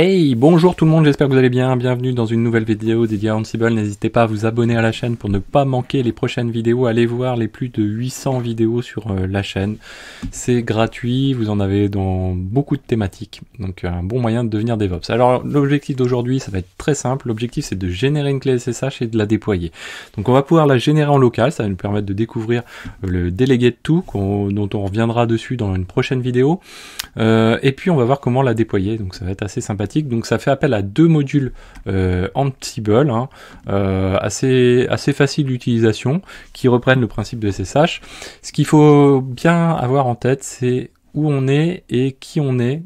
Hey, bonjour tout le monde, j'espère que vous allez bien. Bienvenue dans une nouvelle vidéo dédiée à Ansible. N'hésitez pas à vous abonner à la chaîne pour ne pas manquer les prochaines vidéos. Allez voir les plus de 800 vidéos sur euh, la chaîne. C'est gratuit, vous en avez dans beaucoup de thématiques. Donc euh, un bon moyen de devenir DevOps. Alors l'objectif d'aujourd'hui, ça va être très simple. L'objectif c'est de générer une clé SSH et de la déployer. Donc on va pouvoir la générer en local, ça va nous permettre de découvrir euh, le délégué de tout, dont on reviendra dessus dans une prochaine vidéo. et puis on va voir comment la déployer. Donc ça va être assez sympa. Donc ça fait appel à deux modules euh, Ansible, hein, euh, assez, assez facile d'utilisation, qui reprennent le principe de SSH. Ce qu'il faut bien avoir en tête, c'est où on est et qui on est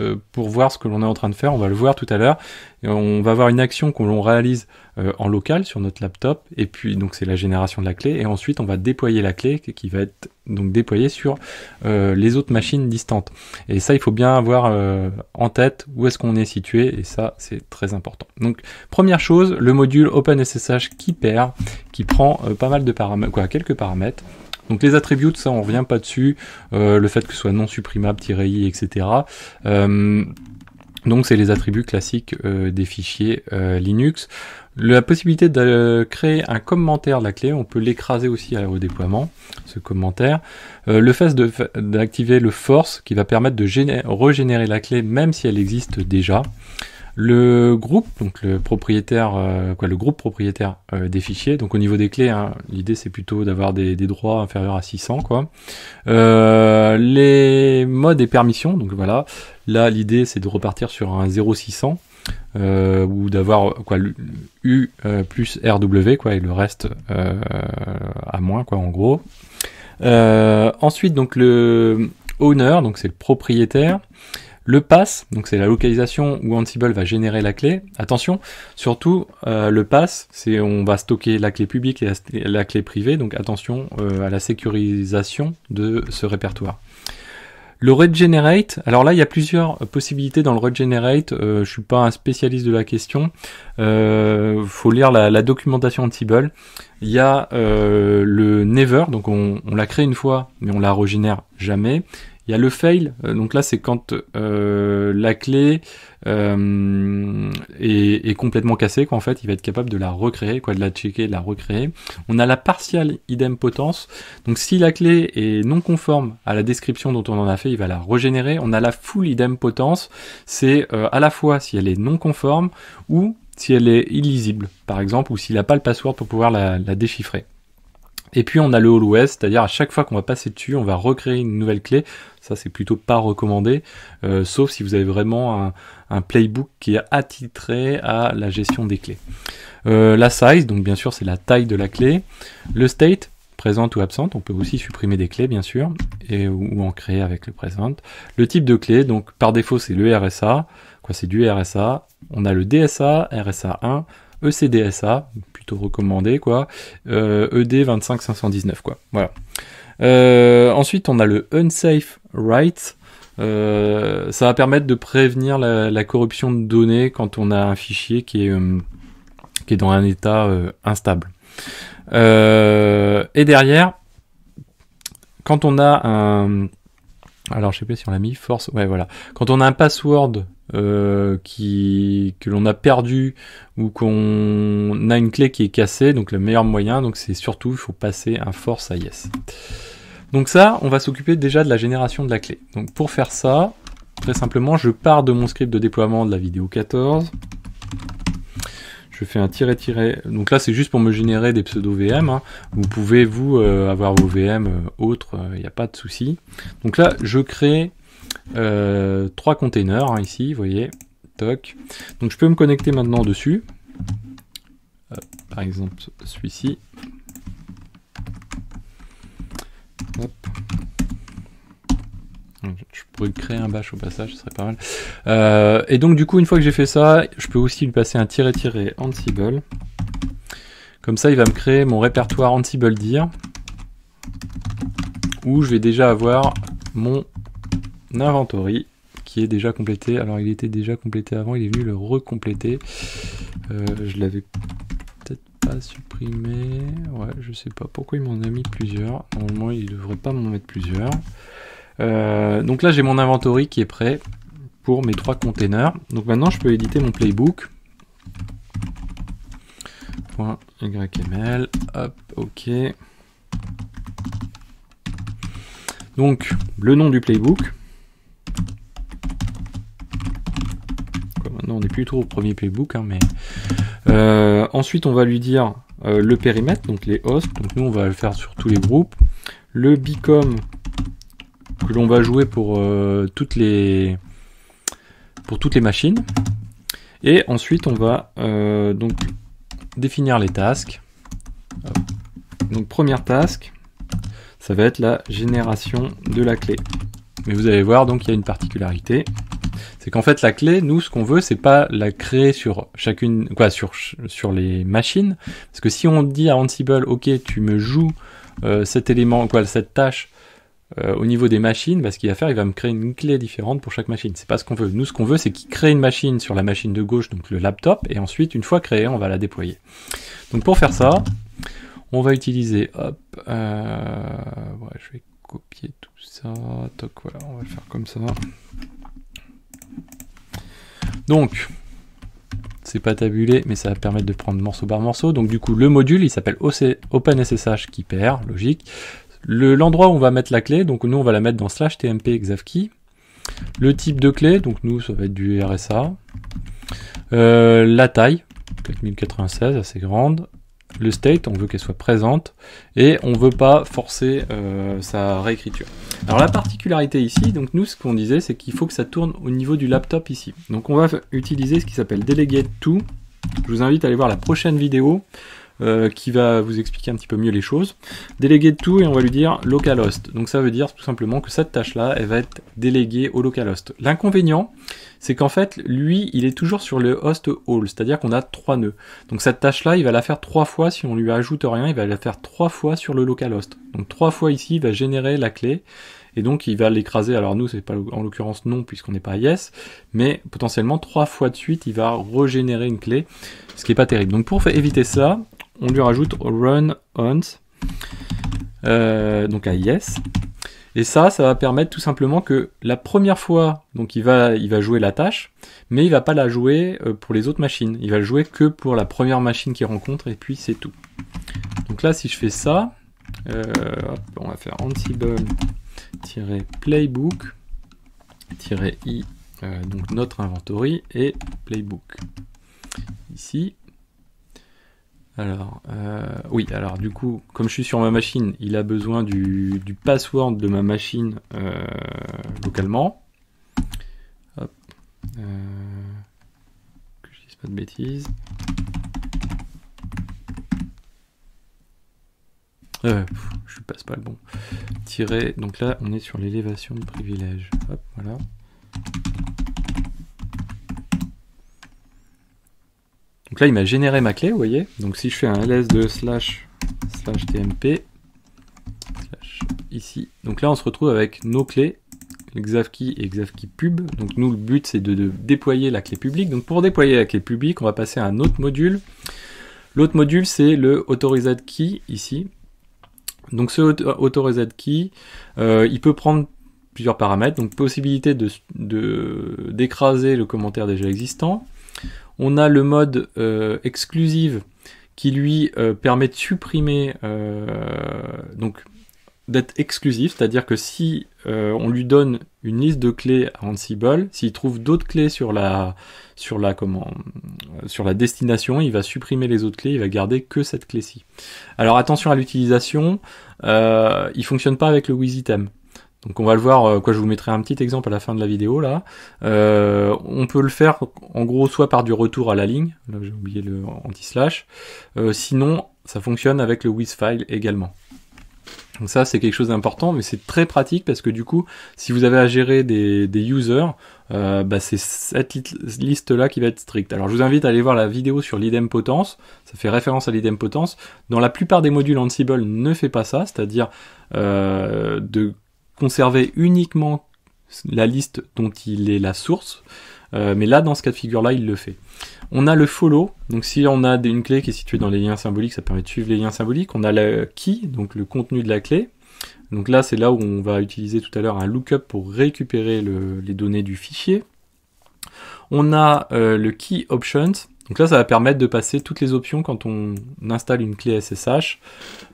euh, pour voir ce que l'on est en train de faire. On va le voir tout à l'heure. On va avoir une action que l'on réalise euh, en local sur notre laptop. Et puis, donc, c'est la génération de la clé. Et ensuite, on va déployer la clé qui va être donc déployé sur euh, les autres machines distantes. Et ça, il faut bien avoir euh, en tête où est-ce qu'on est situé, et ça, c'est très important. Donc, première chose, le module OpenSSH qui perd, qui prend euh, pas mal de paramètres, quoi, quelques paramètres. Donc les attributs, ça, on revient pas dessus. le fait que ce soit non supprimable, tiré i, etc. donc c'est les attributs classiques des fichiers Linux la possibilité de créer un commentaire de la clé, on peut l'écraser aussi à déploiement, ce commentaire. Euh, le fait d'activer le force qui va permettre de régénérer la clé même si elle existe déjà. Le groupe, donc le propriétaire, euh, quoi, le groupe propriétaire euh, des fichiers. Donc au niveau des clés, hein, l'idée c'est plutôt d'avoir des, droits inférieurs à 600, quoi. les modes et permissions, donc voilà. Là, l'idée c'est de repartir sur un 0600. Euh, ou d'avoir quoi U euh, plus RW quoi et le reste euh, à moins quoi en gros. ensuite donc le owner donc c'est le propriétaire. Le pass, donc c'est la localisation où Ansible va générer la clé. Attention, surtout le pass, c'est on va stocker la clé publique et la clé privée, donc attention à la sécurisation de ce répertoire. Le regenerate, alors là il y a plusieurs euh, possibilités dans le regenerate, euh, je suis pas un spécialiste de la question, euh, faut lire la, documentation documentation Ansible. Il y a euh, le never, donc on, l'a crée une fois mais on la régénère jamais. Il y a le fail, euh, donc là c'est quand euh, la clé euh, est, complètement cassée, qu'en fait il va être capable de la recréer, quoi, de la checker, de la recréer. On a la partielle idempotence, donc si la clé est non conforme à la description dont on en a fait, il va la régénérer. On a la full idempotence, c'est à la fois si elle est non conforme ou si elle est illisible, par exemple, ou s'il n'a pas le password pour pouvoir la déchiffrer. Et puis on a le all ouest, c'est-à-dire à chaque fois qu'on va passer dessus, on va recréer une nouvelle clé. Ça c'est plutôt pas recommandé, euh, sauf si vous avez vraiment un, playbook qui est attitré à la gestion des clés. Euh, la size, donc bien sûr c'est la taille de la clé. Le state, présente ou absente, on peut aussi supprimer des clés bien sûr, et, ou en créer avec le present. Le type de clé, donc par défaut c'est le RSA, quoi c'est du RSA. On a le DSA, RSA 1, ECDSA, plutôt recommandé quoi, ED euh, e 25519 quoi. Voilà. Euh, ensuite, on a le unsafe write. Euh, ça va permettre de prévenir la, corruption de données quand on a un fichier qui est, qui est dans un état instable. et derrière, quand on a un... Alors je sais pas si on l'a mis, force... Ouais voilà. Quand on a un password euh, qui, que l'on a perdu ou qu'on a une clé qui est cassée. Donc le meilleur moyen, donc c'est surtout il faut passer un force à yes. Donc ça, on va s'occuper déjà de la génération de la clé. Donc pour faire ça, très simplement, je pars de mon script de déploiement de la vidéo 14. Je fais un tiret tiret. Donc là, c'est juste pour me générer des pseudo VM. Hein. Vous pouvez vous euh, avoir vos VM euh, autres, il n'y a pas de souci. Donc là, je crée euh, trois containers hein, ici, vous voyez. Toc. Donc je peux me connecter maintenant dessus. par exemple celui-ci. Je pourrais créer un bash au passage, ce serait pas mal. Euh, et donc du coup, une fois que j'ai fait ça, je peux aussi lui passer un tiret-tiret Ansible. Comme ça, il va me créer mon répertoire Ansible dire où je vais déjà avoir mon inventory qui est déjà complété. Alors il était déjà complété avant, il est venu le recompléter. Euh, je l'avais peut-être pas supprimé. Ouais, je sais pas pourquoi il m'en a mis plusieurs. Normalement il devrait pas m'en mettre plusieurs. Euh, donc là j'ai mon inventory qui est prêt pour mes trois containers. Donc maintenant je peux éditer mon playbook. Point .yml, hop, ok. Donc le nom du playbook, on est plutôt au premier playbook, hein, mais euh, ensuite on va lui dire euh, le périmètre, donc les hosts, donc nous on va le faire sur tous les groupes, le bicom que l'on va jouer pour euh, toutes les pour toutes les machines, et ensuite on va donc définir les tasks. Donc première task, ça va être la génération de la clé. Mais vous allez voir, donc il y a une particularité, c'est qu'en fait, la clé, nous, ce qu'on veut, c'est pas la créer sur chacune, quoi, sur, sur les machines. Parce que si on dit à Ansible, OK, tu me joues euh, cet élément, quoi, cette tâche euh, au niveau des machines, bah, ce qu'il va faire, il va me créer une clé différente pour chaque machine. C'est pas ce qu'on veut. Nous, ce qu'on veut, c'est qu'il crée une machine sur la machine de gauche, donc le laptop, et ensuite, une fois créée, on va la déployer. Donc pour faire ça, on va utiliser, hop, euh, je vais copier tout ça, voilà, on va le faire comme ça. Donc, c'est pas tabulé, mais ça va permettre de prendre morceau par morceau. Donc du coup, le module, il s'appelle OpenSSH qui perd, logique. L'endroit où on va mettre la clé, donc nous on va la mettre dans slash tmp exavkey. Le type de clé, donc nous ça va être du RSA. Euh, la taille, 4096, assez grande le state, on veut qu'elle soit présente, et on veut pas forcer euh, sa réécriture. Alors la particularité ici, donc nous ce qu'on disait, c'est qu'il faut que ça tourne au niveau du laptop ici. Donc on va utiliser ce qui s'appelle delegate to. Je vous invite à aller voir la prochaine vidéo euh, qui va vous expliquer un petit peu mieux les choses. Déléguer de tout et on va lui dire localhost. Donc ça veut dire tout simplement que cette tâche-là, elle va être déléguée au localhost. L'inconvénient, c'est qu'en fait, lui, il est toujours sur le host all, c'est-à-dire qu'on a trois nœuds. Donc cette tâche-là, il va la faire trois fois si on lui ajoute rien, il va la faire trois fois sur le localhost. Donc trois fois ici, il va générer la clé et donc il va l'écraser. Alors nous, c'est pas en l'occurrence non puisqu'on n'est pas yes, mais potentiellement trois fois de suite, il va régénérer une clé, ce qui n'est pas terrible. Donc pour éviter ça, on lui rajoute run on euh, donc à yes. Et ça, ça va permettre tout simplement que la première fois, donc il va, il va jouer la tâche, mais il va pas la jouer euh, pour les autres machines. Il va le jouer que pour la première machine qu'il rencontre et puis c'est tout. Donc là, si je fais ça, euh, on va faire ansible-playbook-i, donc notre inventory et playbook. Ici, alors, euh, oui, alors du coup, comme je suis sur ma machine, il a besoin du, du password de ma machine euh, localement. Hop. Euh, que je dise pas de bêtises. je passe pas le bon. Tirer, donc là, on est sur l'élévation de privilège. Hop, voilà. Donc là, il m'a généré ma clé, vous voyez. Donc si je fais un ls de slash, tmp, ici, donc là, on se retrouve avec nos clés, xavkey et xavkey pub. Donc nous, le but, c'est de, déployer la clé publique. Donc pour déployer la clé publique, on va passer à un autre module. L'autre module, c'est le authorized key, ici. Donc ce authorized key, euh, il peut prendre plusieurs paramètres, donc possibilité de d'écraser le commentaire déjà existant, on a le mode euh, exclusive qui lui euh, permet de supprimer, euh, donc d'être exclusif, c'est-à-dire que si on lui donne une liste de clés à Ansible, s'il trouve d'autres clés sur la, sur, la, comment, sur la destination, il va supprimer les autres clés, il va garder que cette clé-ci. Alors attention à l'utilisation, il fonctionne pas avec le WizItem. Donc on va le voir, euh, quoi je vous mettrai un petit exemple à la fin de la vidéo là. Euh, on peut le faire en gros soit par du retour à la ligne, là j'ai oublié le anti-slash, euh, sinon ça fonctionne avec le with-file également. Donc ça c'est quelque chose d'important, mais c'est très pratique parce que du coup, si vous avez à gérer des, des users, bah, c'est cette liste là qui va être stricte. Alors je vous invite à aller voir la vidéo sur l'idempotence, ça fait référence à l'idempotence. Dans la plupart des modules Ansible ne fait pas ça, c'est-à-dire de conserver uniquement la liste dont il est la source, euh, mais là, dans ce cas de figure-là, il le fait. On a le follow, donc si on a une clé qui est située dans les liens symboliques, ça permet de suivre les liens symboliques. On a le key, donc le contenu de la clé. Donc là, c'est là où on va utiliser tout à l'heure un lookup pour récupérer les données du fichier. On a euh, le key options, donc là, ça va permettre de passer toutes les options quand on installe une clé SSH,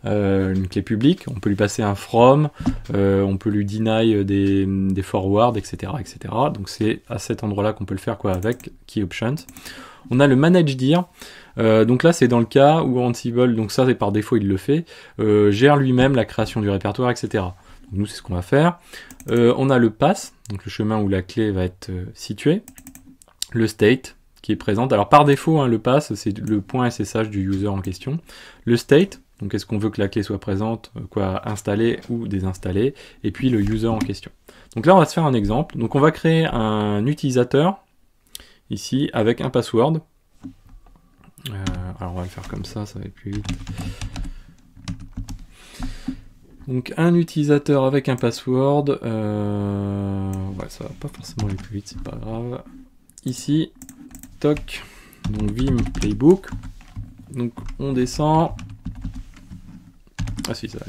euh, une clé publique. On peut lui passer un from, euh, on peut lui deny des, des forwards, etc., etc. Donc c'est à cet endroit-là qu'on peut le faire quoi avec key options. On a le manage dir. Euh, donc là, c'est dans le cas où Ansible, donc ça c'est par défaut il le fait, gère lui-même la création du répertoire, etc. Donc nous c'est ce qu'on va faire. on a le pass, donc le chemin où la clé va être située, le state, présente. Alors par défaut, hein, le pass, c'est le point SSH du user en question. Le state, donc est-ce qu'on veut que la clé soit présente, euh, quoi installer ou désinstaller, et puis le user en question. Donc là, on va se faire un exemple. Donc on va créer un utilisateur, ici, avec un password. Euh, alors on va le faire comme ça, ça va être plus vite. Donc un utilisateur avec un password, euh, ça va pas forcément aller plus vite, c'est pas grave. Ici, donc Vim Playbook. Donc on descend. Ah si, ça va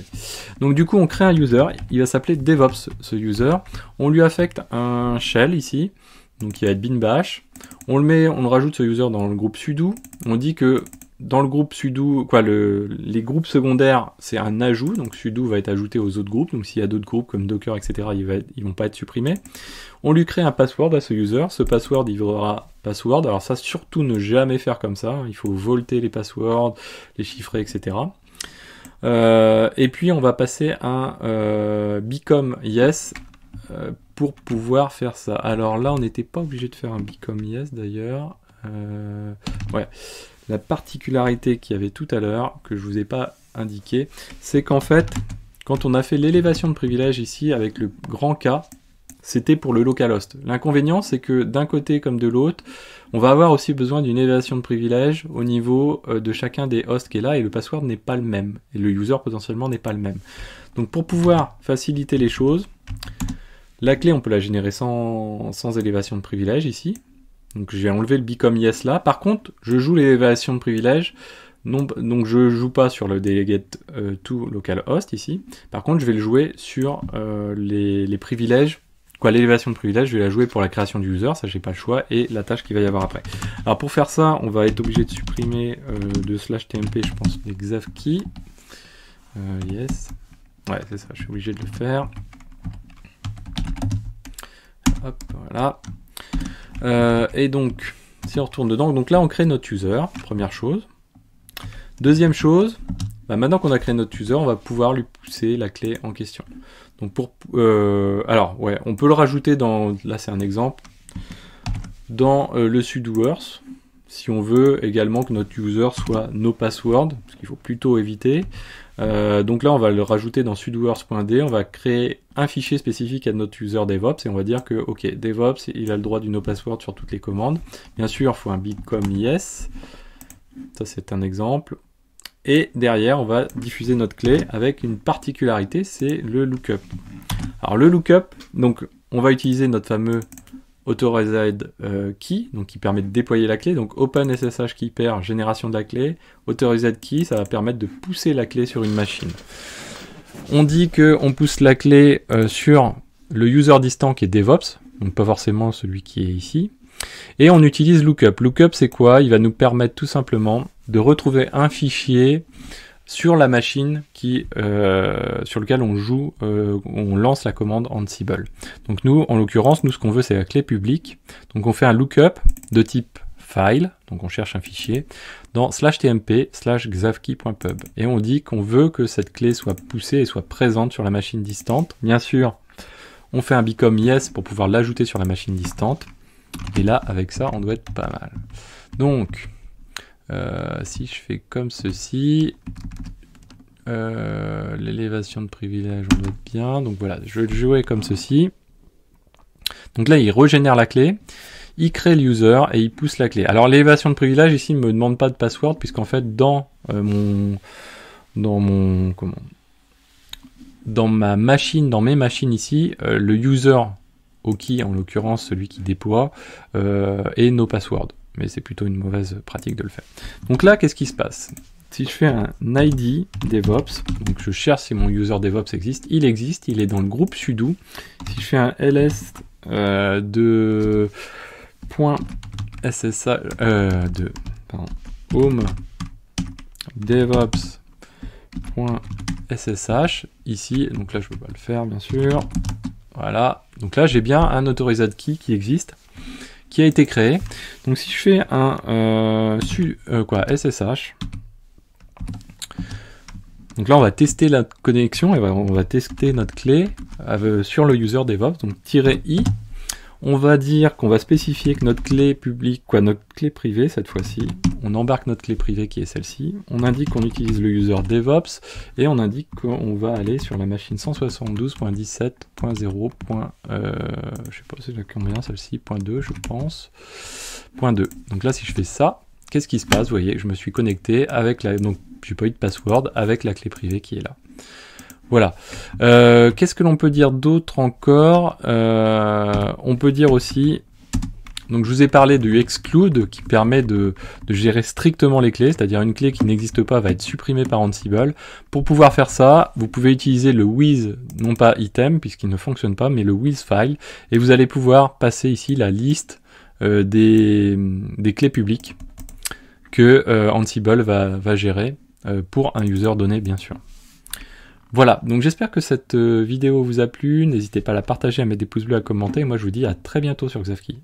Donc du coup, on crée un user. Il va s'appeler DevOps, ce user. On lui affecte un shell ici. Donc il va être bin bash. On le met, on le rajoute ce user dans le groupe sudo. On dit que dans le groupe sudo, quoi, le, les groupes secondaires, c'est un ajout, donc sudo va être ajouté aux autres groupes, donc s'il y a d'autres groupes comme Docker, etc., ils, ne vont pas être supprimés. On lui crée un password à ce user, ce password, il verra password, alors ça surtout ne jamais faire comme ça, il faut volter les passwords, les chiffrer, etc. Euh, et puis on va passer un euh, become yes euh, pour pouvoir faire ça. Alors là, on n'était pas obligé de faire un become yes d'ailleurs. ouais la particularité qu'il y avait tout à l'heure, que je vous ai pas indiqué, c'est qu'en fait, quand on a fait l'élévation de privilège ici avec le grand K, c'était pour le localhost. L'inconvénient, c'est que d'un côté comme de l'autre, on va avoir aussi besoin d'une élévation de privilèges au niveau euh, de chacun des hosts qui est là, et le password n'est pas le même, et le user potentiellement n'est pas le même. Donc pour pouvoir faciliter les choses, la clé, on peut la générer sans, sans élévation de privilège ici, donc j'ai enlevé le bicom yes là. Par contre, je joue l'élévation de privilège. Non, donc je ne joue pas sur le delegate euh, to localhost ici. Par contre, je vais le jouer sur euh, les, privilèges. Quoi, l'élévation de privilèges, je vais la jouer pour la création du user, ça j'ai pas le choix, et la tâche qu'il va y avoir après. Alors pour faire ça, on va être obligé de supprimer euh, de slash tmp, je pense, key. yes. Ouais, c'est ça, je suis obligé de le faire. Hop, voilà. Euh, et donc, si on retourne dedans, donc là on crée notre user, première chose. Deuxième chose, bah, maintenant qu'on a créé notre user, on va pouvoir lui pousser la clé en question. Donc pour, euh, alors ouais, on peut le rajouter dans, là c'est un exemple, dans euh, le sudoers si on veut également que notre user soit no password, ce qu'il faut plutôt éviter. Euh, donc là, on va le rajouter dans sudoers.d, on va créer un fichier spécifique à notre user DevOps et on va dire que, ok, DevOps, il a le droit du no password sur toutes les commandes. Bien sûr, il faut un bitcom yes. Ça, c'est un exemple. Et derrière, on va diffuser notre clé avec une particularité, c'est le lookup. Alors le lookup, donc on va utiliser notre fameux Authorized euh, Key, donc qui permet de déployer la clé. Donc Open SSH Key génération de la clé. Authorized Key, ça va permettre de pousser la clé sur une machine. On dit que on pousse la clé euh, sur le user distant qui est DevOps, donc pas forcément celui qui est ici. Et on utilise Lookup. Lookup, c'est quoi Il va nous permettre tout simplement de retrouver un fichier sur la machine qui, euh, sur laquelle on joue, euh, on lance la commande Ansible. Donc nous, en l'occurrence, nous ce qu'on veut c'est la clé publique. Donc on fait un lookup de type file, donc on cherche un fichier, dans slash tmp slash xavki.pub. Et on dit qu'on veut que cette clé soit poussée et soit présente sur la machine distante. Bien sûr, on fait un become yes pour pouvoir l'ajouter sur la machine distante. Et là, avec ça, on doit être pas mal. Donc, euh, si je fais comme ceci, euh, l'élévation de privilège, on va bien. Donc voilà, je vais le jouer comme ceci. Donc là, il régénère la clé, il crée l'user et il pousse la clé. Alors l'élévation de privilège, ici, ne me demande pas de password, puisqu'en fait, dans euh, mon... Dans mon... Comment dans ma machine, dans mes machines ici, le user qui en l'occurrence celui qui déploie, est et nos passwords mais c'est plutôt une mauvaise pratique de le faire. Donc là, qu'est-ce qui se passe Si je fais un ID DevOps, donc je cherche si mon user DevOps existe, il existe, il est dans le groupe sudo. Si je fais un ls euh, de euh, de home DevOps .ssh ici, donc là je ne peux pas le faire bien sûr, voilà, donc là j'ai bien un authorized key qui existe, qui a été créé. Donc si je fais un euh, euh, quoi, SSH, donc là on va tester la connexion et on va tester notre clé euh, sur le user DevOps, donc "-i", on va dire qu'on va spécifier que notre clé publique, quoi, notre clé privée cette fois-ci, on embarque notre clé privée qui est celle-ci, on indique qu'on utilise le user DevOps, et on indique qu'on va aller sur la machine 172.17.0. Euh, je sais pas, combien celle-ci Point 2, je pense. Point 2. Donc là, si je fais ça, qu'est-ce qui se passe Vous voyez, je me suis connecté avec la... Donc, j'ai pas eu de password avec la clé privée qui est là. Voilà. Euh, qu'est-ce que l'on peut dire d'autre encore euh, On peut dire aussi donc je vous ai parlé du exclude qui permet de, gérer strictement les clés, c'est-à-dire une clé qui n'existe pas va être supprimée par Ansible. Pour pouvoir faire ça, vous pouvez utiliser le with, non pas item puisqu'il ne fonctionne pas, mais le with file, et vous allez pouvoir passer ici la liste euh, des, clés publiques que euh, Ansible va, gérer euh, pour un user donné bien sûr. Voilà, donc j'espère que cette vidéo vous a plu, n'hésitez pas à la partager, à mettre des pouces bleus, à commenter, et moi je vous dis à très bientôt sur Xavki.